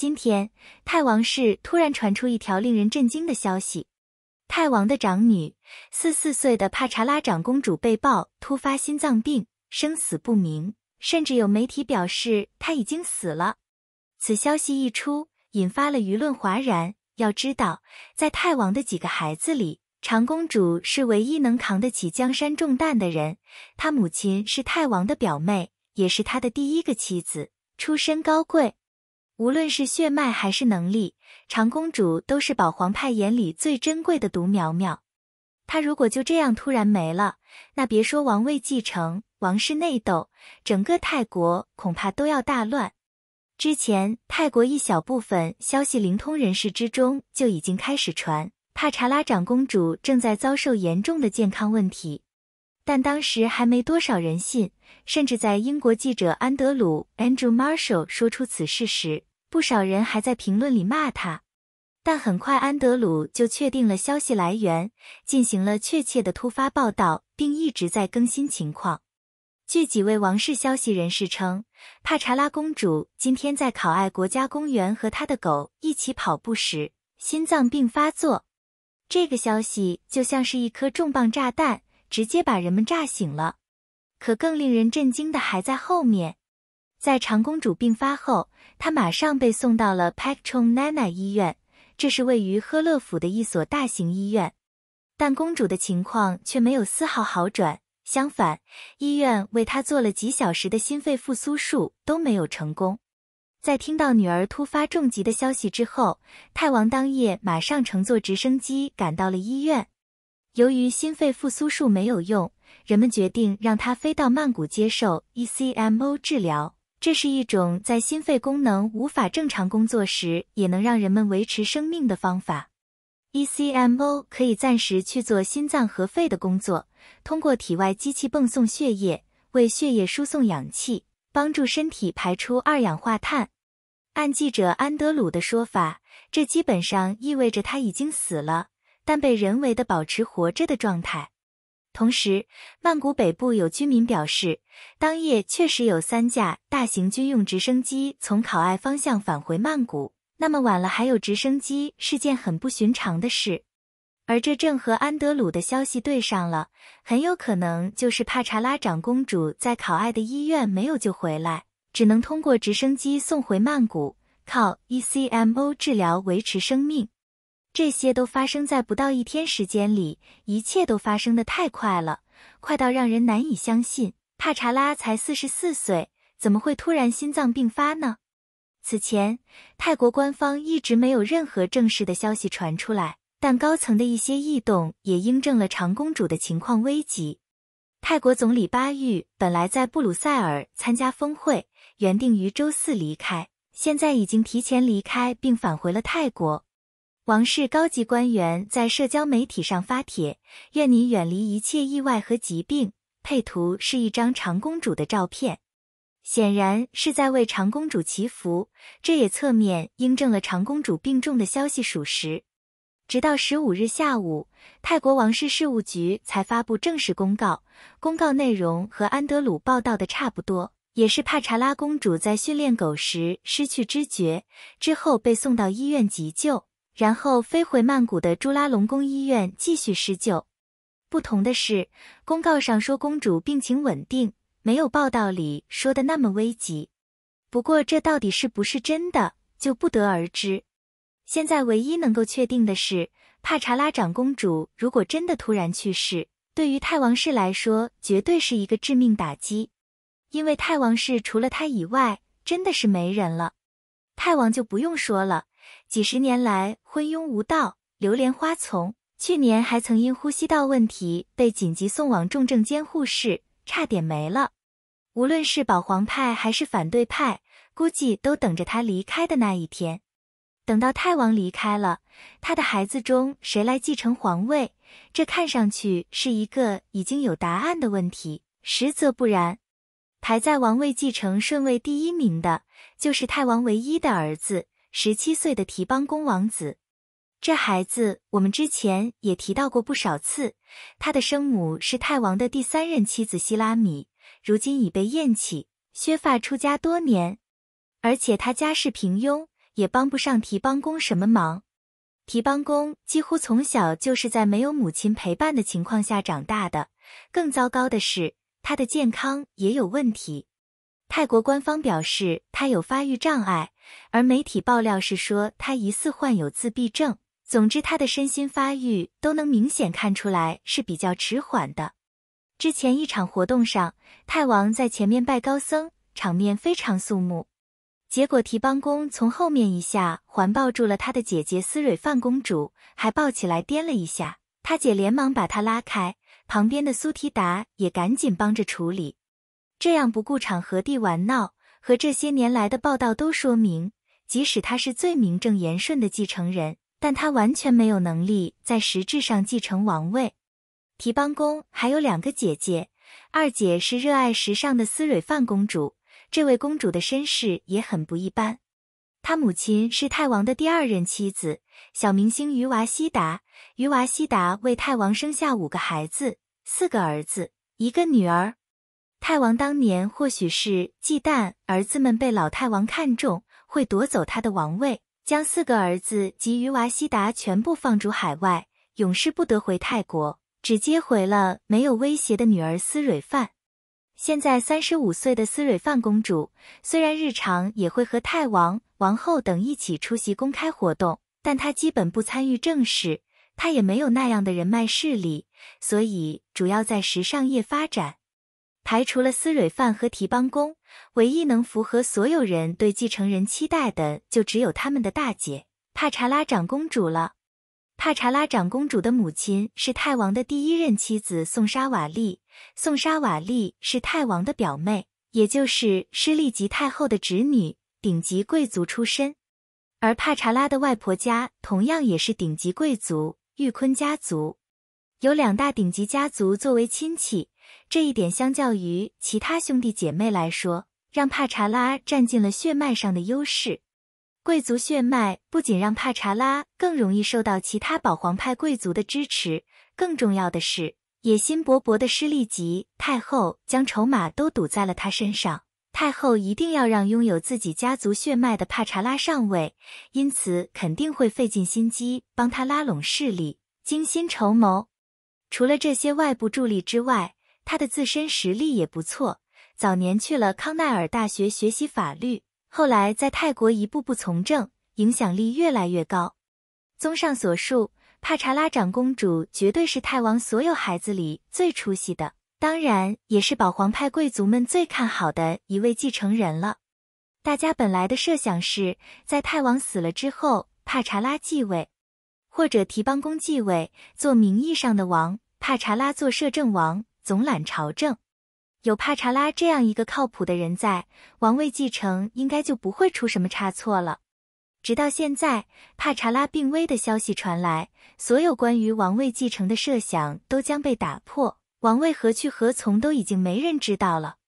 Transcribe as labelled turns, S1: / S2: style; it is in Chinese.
S1: 今天，泰王室突然传出一条令人震惊的消息：泰王的长女，四四岁的帕查拉长公主，被曝突发心脏病，生死不明，甚至有媒体表示她已经死了。此消息一出，引发了舆论哗然。要知道，在泰王的几个孩子里，长公主是唯一能扛得起江山重担的人。她母亲是泰王的表妹，也是他的第一个妻子，出身高贵。无论是血脉还是能力，长公主都是保皇派眼里最珍贵的独苗苗。她如果就这样突然没了，那别说王位继承，王室内斗，整个泰国恐怕都要大乱。之前，泰国一小部分消息灵通人士之中就已经开始传，帕查拉长公主正在遭受严重的健康问题，但当时还没多少人信。甚至在英国记者安德鲁 （Andrew Marshall） 说出此事时，不少人还在评论里骂他，但很快安德鲁就确定了消息来源，进行了确切的突发报道，并一直在更新情况。据几位王室消息人士称，帕查拉公主今天在考爱国家公园和她的狗一起跑步时心脏病发作。这个消息就像是一颗重磅炸弹，直接把人们炸醒了。可更令人震惊的还在后面。在长公主病发后，她马上被送到了 Patong Nana 医院，这是位于赫乐府的一所大型医院。但公主的情况却没有丝毫好转，相反，医院为她做了几小时的心肺复苏术都没有成功。在听到女儿突发重疾的消息之后，泰王当夜马上乘坐直升机赶到了医院。由于心肺复苏术没有用，人们决定让她飞到曼谷接受 ECMO 治疗。这是一种在心肺功能无法正常工作时，也能让人们维持生命的方法。ECMO 可以暂时去做心脏和肺的工作，通过体外机器泵送血液，为血液输送氧气，帮助身体排出二氧化碳。按记者安德鲁的说法，这基本上意味着他已经死了，但被人为的保持活着的状态。同时，曼谷北部有居民表示，当夜确实有三架大型军用直升机从考艾方向返回曼谷。那么晚了还有直升机是件很不寻常的事，而这正和安德鲁的消息对上了，很有可能就是帕查拉长公主在考艾的医院没有救回来，只能通过直升机送回曼谷，靠 ECMO 治疗维持生命。这些都发生在不到一天时间里，一切都发生的太快了，快到让人难以相信。帕查拉才四十四岁，怎么会突然心脏病发呢？此前，泰国官方一直没有任何正式的消息传出来，但高层的一些异动也印证了长公主的情况危急。泰国总理巴育本来在布鲁塞尔参加峰会，原定于周四离开，现在已经提前离开并返回了泰国。王室高级官员在社交媒体上发帖，愿您远离一切意外和疾病。配图是一张长公主的照片，显然是在为长公主祈福。这也侧面印证了长公主病重的消息属实。直到十五日下午，泰国王室事务局才发布正式公告，公告内容和安德鲁报道的差不多，也是帕查拉公主在训练狗时失去知觉，之后被送到医院急救。然后飞回曼谷的朱拉隆功医院继续施救。不同的是，公告上说公主病情稳定，没有报道里说的那么危急。不过，这到底是不是真的，就不得而知。现在唯一能够确定的是，帕查拉长公主如果真的突然去世，对于泰王室来说绝对是一个致命打击，因为泰王室除了她以外，真的是没人了。泰王就不用说了。几十年来昏庸无道，流连花丛。去年还曾因呼吸道问题被紧急送往重症监护室，差点没了。无论是保皇派还是反对派，估计都等着他离开的那一天。等到太王离开了，他的孩子中谁来继承皇位？这看上去是一个已经有答案的问题，实则不然。排在王位继承顺位第一名的，就是太王唯一的儿子。十七岁的提邦公王子，这孩子我们之前也提到过不少次。他的生母是泰王的第三任妻子希拉米，如今已被厌弃，削发出家多年。而且他家世平庸，也帮不上提邦公什么忙。提邦公几乎从小就是在没有母亲陪伴的情况下长大的。更糟糕的是，他的健康也有问题。泰国官方表示他有发育障碍，而媒体爆料是说他疑似患有自闭症。总之，他的身心发育都能明显看出来是比较迟缓的。之前一场活动上，泰王在前面拜高僧，场面非常肃穆。结果提邦功从后面一下环抱住了他的姐姐斯蕊范公主，还抱起来颠了一下，他姐连忙把他拉开，旁边的苏提达也赶紧帮着处理。这样不顾场合地玩闹，和这些年来的报道都说明，即使他是最名正言顺的继承人，但他完全没有能力在实质上继承王位。提邦公还有两个姐姐，二姐是热爱时尚的斯蕊范公主。这位公主的身世也很不一般，她母亲是泰王的第二任妻子，小明星于娃西达。于娃西达为泰王生下五个孩子，四个儿子，一个女儿。泰王当年或许是忌惮儿子们被老泰王看中会夺走他的王位，将四个儿子及于娃西达全部放逐海外，永世不得回泰国，只接回了没有威胁的女儿斯蕊范。现在三十五岁的斯蕊范公主，虽然日常也会和泰王、王后等一起出席公开活动，但她基本不参与政事，她也没有那样的人脉势力，所以主要在时尚业发展。排除了司蕊范和提邦公，唯一能符合所有人对继承人期待的，就只有他们的大姐帕查拉长公主了。帕查拉长公主的母亲是泰王的第一任妻子宋沙瓦丽，宋沙瓦丽是泰王的表妹，也就是施利吉太后的侄女，顶级贵族出身。而帕查拉的外婆家同样也是顶级贵族玉坤家族，有两大顶级家族作为亲戚。这一点相较于其他兄弟姐妹来说，让帕查拉占尽了血脉上的优势。贵族血脉不仅让帕查拉更容易受到其他保皇派贵族的支持，更重要的是，野心勃勃的施利吉太后将筹码都赌在了他身上。太后一定要让拥有自己家族血脉的帕查拉上位，因此肯定会费尽心机帮他拉拢势力，精心筹谋。除了这些外部助力之外，他的自身实力也不错，早年去了康奈尔大学学习法律，后来在泰国一步步从政，影响力越来越高。综上所述，帕查拉长公主绝对是泰王所有孩子里最出息的，当然也是保皇派贵族们最看好的一位继承人了。大家本来的设想是在泰王死了之后，帕查拉继位，或者提邦功继位，做名义上的王，帕查拉做摄政王。总揽朝政，有帕查拉这样一个靠谱的人在，王位继承应该就不会出什么差错了。直到现在，帕查拉病危的消息传来，所有关于王位继承的设想都将被打破，王位何去何从都已经没人知道了。